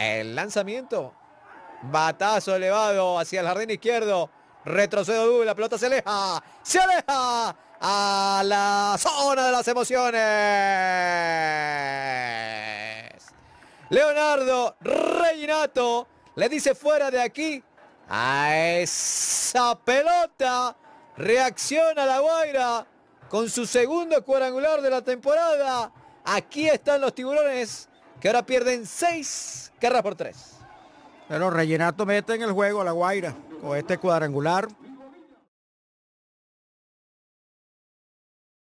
El lanzamiento. Batazo elevado hacia el jardín izquierdo. Retrocedo duro, la pelota se aleja. Se aleja a la zona de las emociones. Leonardo Reinato le dice fuera de aquí a esa pelota. Reacciona la Guaira con su segundo cuadrangular de la temporada. Aquí están los tiburones que ahora pierden seis carreras por tres. Pero Rellenato mete en el juego a la Guaira con este cuadrangular